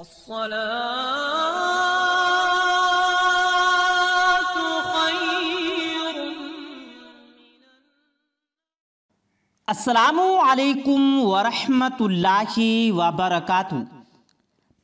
الصلاة خير السلام عليكم ورحمة الله وبركاته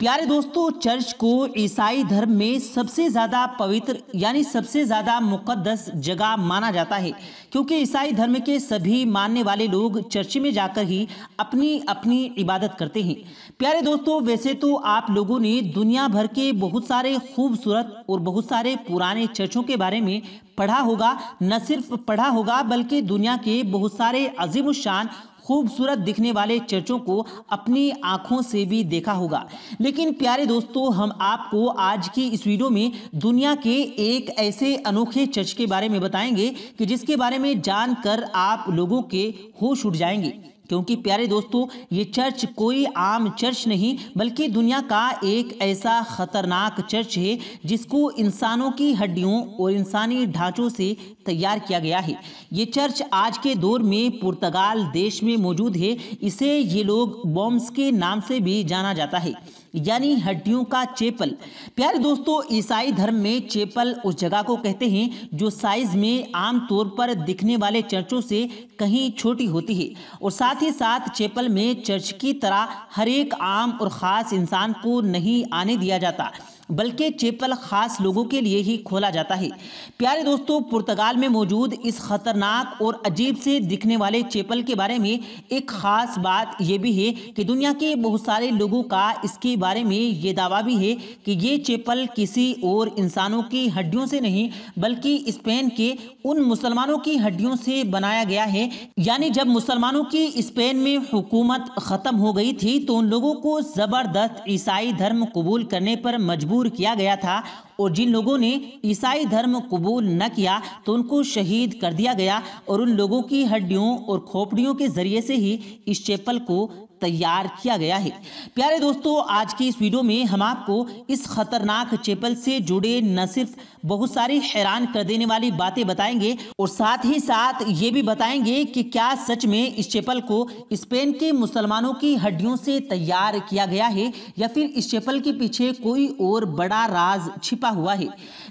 प्यारे दोस्तों चर्च को ईसाई धर्म में सबसे ज़्यादा पवित्र यानी सबसे ज़्यादा मुकद्दस जगह माना जाता है क्योंकि ईसाई धर्म के सभी मानने वाले लोग चर्च में जाकर ही अपनी अपनी इबादत करते हैं प्यारे दोस्तों वैसे तो आप लोगों ने दुनिया भर के बहुत सारे खूबसूरत और बहुत सारे पुराने चर्चों के बारे में पढ़ा होगा न सिर्फ पढ़ा होगा बल्कि दुनिया के बहुत सारे अजीम शान खूबसूरत दिखने वाले चर्चों को अपनी आंखों से भी देखा होगा लेकिन प्यारे दोस्तों हम आपको आज की इस वीडियो में दुनिया के एक ऐसे अनोखे चर्च के बारे में बताएंगे कि जिसके बारे में जानकर आप लोगों के होश उठ जाएंगे क्योंकि प्यारे दोस्तों ये चर्च कोई आम चर्च नहीं बल्कि दुनिया का एक ऐसा ख़तरनाक चर्च है जिसको इंसानों की हड्डियों और इंसानी ढांचों से तैयार किया गया है ये चर्च आज के दौर में पुर्तगाल देश में मौजूद है इसे ये लोग बॉम्ब्स के नाम से भी जाना जाता है यानी हड्डियों का चेपल प्यारे दोस्तों ईसाई धर्म में चेपल उस जगह को कहते हैं जो साइज में आमतौर पर दिखने वाले चर्चों से कहीं छोटी होती है और साथ ही साथ चेपल में चर्च की तरह हर एक आम और ख़ास इंसान को नहीं आने दिया जाता बल्कि चेपल ख़ास लोगों के लिए ही खोला जाता है प्यारे दोस्तों पुर्तगाल में मौजूद इस ख़तरनाक और अजीब से दिखने वाले चेपल के बारे में एक ख़ास बात यह भी है कि दुनिया के बहुत सारे लोगों का इसके बारे में ये दावा भी है कि ये चेपल किसी और इंसानों की हड्डियों से नहीं बल्कि स्पेन के उन मुसलमानों की हड्डियों से बनाया गया है यानी जब मुसलमानों की स्पेन में हुकूमत ख़त्म हो गई थी तो उन लोगों को ज़बरदस्त ईसाई धर्म कबूल करने पर मजबूर मजबूर किया गया था और जिन लोगों ने ईसाई धर्म कबूल न किया तो उनको शहीद कर दिया गया और उन लोगों की हड्डियों और खोपड़ियों के जरिए से ही इस चैपल को तैयार किया गया है प्यारे दोस्तों आज की इस वीडियो में हम आपको इस खतरनाक चैपल से जुड़े न सिर्फ बहुत सारी हैरान कर देने वाली बातें बताएंगे और साथ ही साथ ये भी बताएंगे कि क्या सच में इस चैपल को स्पेन के मुसलमानों की हड्डियों से तैयार किया गया है या फिर इस चैपल के पीछे कोई और बड़ा राज छिपा छिपा हुआ है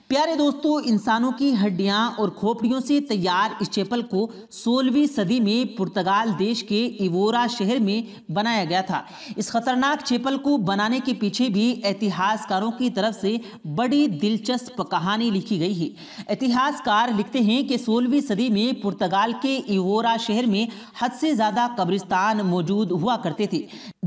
प्यारे दोस्तों इंसानों की हड्डियां और खोपड़ियों से तैयार इस चैपल को 16वीं सदी में पुर्तगाल देश के इवोरा शहर में बनाया गया था इस खतरनाक चैपल को बनाने के पीछे भी इतिहासकारों की तरफ से बड़ी दिलचस्प कहानी लिखी गई है इतिहासकार लिखते हैं कि सोलहवीं सदी में पुर्तगाल के इवोरा शहर में हद से ज़्यादा कब्रिस्तान मौजूद हुआ करते थे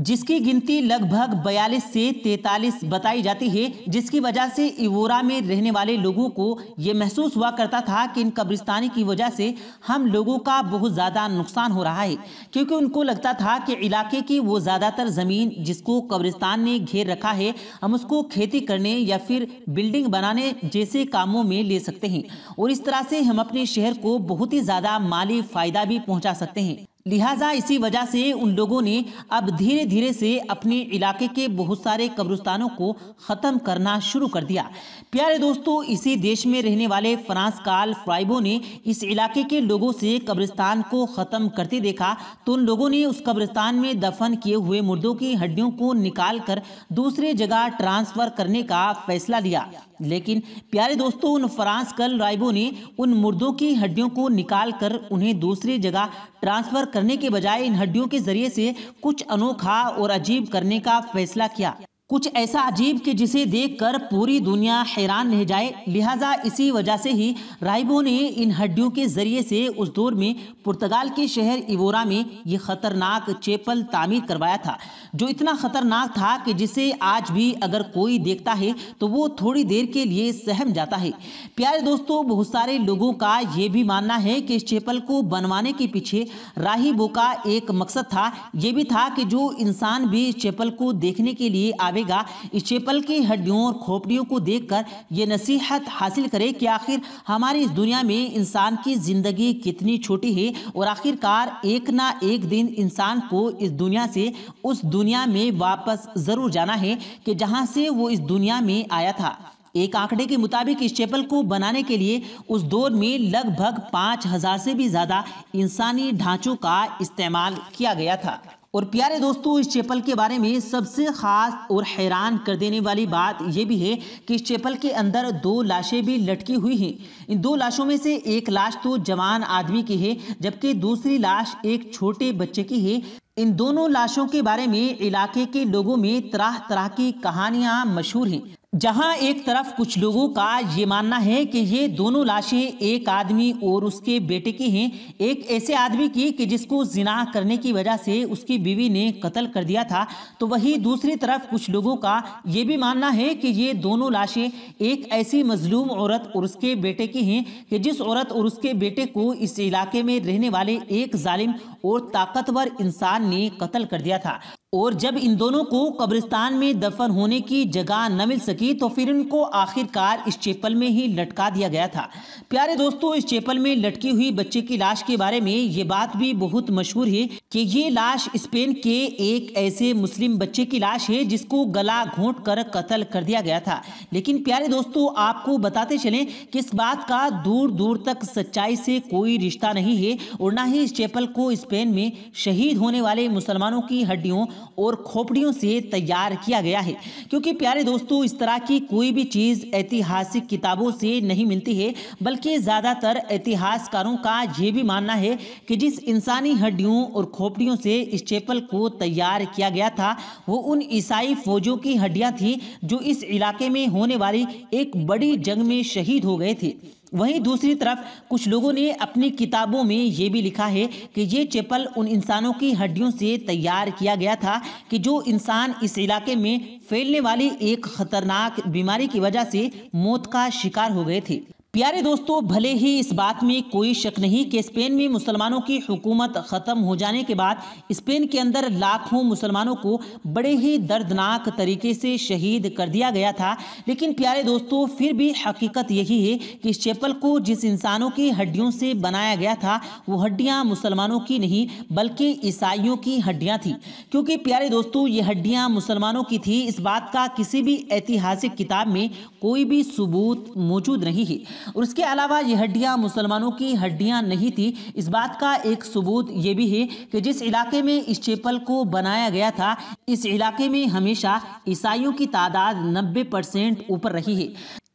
जिसकी गिनती लगभग बयालीस से तैतालीस बताई जाती है जिसकी वजह से इवो वोरा में रहने वाले लोगों को ये महसूस हुआ करता था कि इन कब्रिस्तानी की वजह से हम लोगों का बहुत ज़्यादा नुकसान हो रहा है क्योंकि उनको लगता था कि इलाके की वो ज़्यादातर ज़मीन जिसको कब्रिस्तान ने घेर रखा है हम उसको खेती करने या फिर बिल्डिंग बनाने जैसे कामों में ले सकते हैं और इस तरह से हम अपने शहर को बहुत ही ज़्यादा माली फ़ायदा भी पहुँचा सकते हैं लिहाजा इसी वजह से उन लोगों ने अब धीरे धीरे से अपने इलाके के बहुत सारे कब्रिस्तानों को ख़त्म करना शुरू कर दिया प्यारे दोस्तों इसी देश में रहने वाले फ्रांस काल फ्राइबो ने इस इलाके के लोगों से कब्रिस्तान को ख़त्म करते देखा तो उन लोगों ने उस कब्रिस्तान में दफन किए हुए मुर्दों की हड्डियों को निकाल कर दूसरे जगह ट्रांसफ़र करने का फैसला लिया लेकिन प्यारे दोस्तों उन फ्रांस कल राइबो ने उन मुर्दों की हड्डियों को निकाल कर उन्हें दूसरी जगह ट्रांसफर करने के बजाय इन हड्डियों के जरिए से कुछ अनोखा और अजीब करने का फैसला किया कुछ ऐसा अजीब कि जिसे देखकर पूरी दुनिया हैरान रह जाए लिहाजा इसी वजह से ही राइबो ने इन हड्डियों के ज़रिए से उस दौर में पुर्तगाल के शहर इवोरा में ये ख़तरनाक चेपल तामीर करवाया था जो इतना ख़तरनाक था कि जिसे आज भी अगर कोई देखता है तो वो थोड़ी देर के लिए सहम जाता है प्यारे दोस्तों बहुत सारे लोगों का ये भी मानना है कि इस चेपल को बनवाने के पीछे राहिबो का एक मकसद था ये भी था कि जो इंसान भी चेपल को देखने के लिए आवे आवेगा इस चेपल की हड्डियों और खोपड़ियों को देखकर ये नसीहत हासिल करे कि आखिर हमारी इस दुनिया में इंसान की ज़िंदगी कितनी छोटी है और आखिरकार एक ना एक दिन इंसान को इस दुनिया से उस दुनिया में वापस ज़रूर जाना है कि जहाँ से वो इस दुनिया में आया था एक आंकड़े के मुताबिक इस चैपल को बनाने के लिए उस दौर में लगभग पाँच हज़ार से भी ज़्यादा इंसानी ढांचों का इस्तेमाल किया गया था और प्यारे दोस्तों इस चैपल के बारे में सबसे ख़ास और हैरान कर देने वाली बात यह भी है कि इस चैपल के अंदर दो लाशें भी लटकी हुई हैं इन दो लाशों में से एक लाश तो जवान आदमी की है जबकि दूसरी लाश एक छोटे बच्चे की है इन दोनों लाशों के बारे में इलाके के लोगों में तरह तरह की कहानियाँ मशहूर हैं जहां एक तरफ कुछ लोगों का ये मानना है कि ये दोनों लाशें एक आदमी और उसके बेटे की हैं एक ऐसे आदमी की कि जिसको जिना करने की वजह से उसकी बीवी ने कत्ल कर दिया था तो वहीं दूसरी तरफ कुछ लोगों का ये भी मानना है कि ये दोनों लाशें एक ऐसी मजलूम औरत और उसके बेटे की हैं कि जिस औरत और उसके बेटे को इस इलाके में रहने वाले एक जालिम और ताकतवर इंसान ने कत्ल कर दिया था और जब इन दोनों को कब्रिस्तान में दफन होने की जगह न मिल सकी तो फिर इनको आखिरकार इस चेपल में ही लटका दिया गया था प्यारे दोस्तों इस चेपल में लटकी हुई बच्चे की लाश के बारे में ये बात भी बहुत मशहूर है कि ये लाश स्पेन के एक ऐसे मुस्लिम बच्चे की लाश है जिसको गला घोंट कर कत्ल कर दिया गया था लेकिन प्यारे दोस्तों आपको बताते चले कि इस बात का दूर दूर तक सच्चाई से कोई रिश्ता नहीं है और ना ही इस चेपल को स्पेन में शहीद होने वाले मुसलमानों की हड्डियों और खोपड़ियों से तैयार किया गया है क्योंकि प्यारे दोस्तों इस तरह की कोई भी चीज़ ऐतिहासिक किताबों से नहीं मिलती है बल्कि ज़्यादातर इतिहासकारों का ये भी मानना है कि जिस इंसानी हड्डियों और खोपड़ियों से इस चेपल को तैयार किया गया था वो उन ईसाई फौजों की हड्डियाँ थी जो इस इलाके में होने वाली एक बड़ी जंग में शहीद हो गए थे वहीं दूसरी तरफ कुछ लोगों ने अपनी किताबों में ये भी लिखा है कि ये चप्पल उन इंसानों की हड्डियों से तैयार किया गया था कि जो इंसान इस इलाके में फैलने वाली एक खतरनाक बीमारी की वजह से मौत का शिकार हो गए थे प्यारे दोस्तों भले ही इस बात में कोई शक नहीं कि स्पेन में मुसलमानों की हुकूमत ख़त्म हो जाने के बाद स्पेन के अंदर लाखों मुसलमानों को बड़े ही दर्दनाक तरीके से शहीद कर दिया गया था लेकिन प्यारे दोस्तों फिर भी हकीकत यही है कि इस चैपल को जिस इंसानों की हड्डियों से बनाया गया था वो हड्डियाँ मुसलमानों की नहीं बल्कि ईसाइयों की हड्डियाँ थी क्योंकि प्यारे दोस्तों ये हड्डियाँ मुसलमानों की थी इस बात का किसी भी ऐतिहासिक किताब में कोई भी सबूत मौजूद नहीं है और इसके अलावा ये हड्डियाँ मुसलमानों की हड्डियाँ नहीं थी इस बात का एक सबूत ये भी है कि जिस इलाके में इस चेपल को बनाया गया था इस इलाके में हमेशा ईसाइयों की तादाद 90 परसेंट ऊपर रही है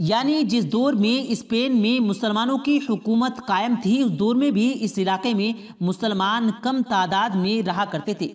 यानी जिस दौर में स्पेन में मुसलमानों की हुकूमत कायम थी उस दौर में भी इस इलाके में मुसलमान कम तादाद में रहा करते थे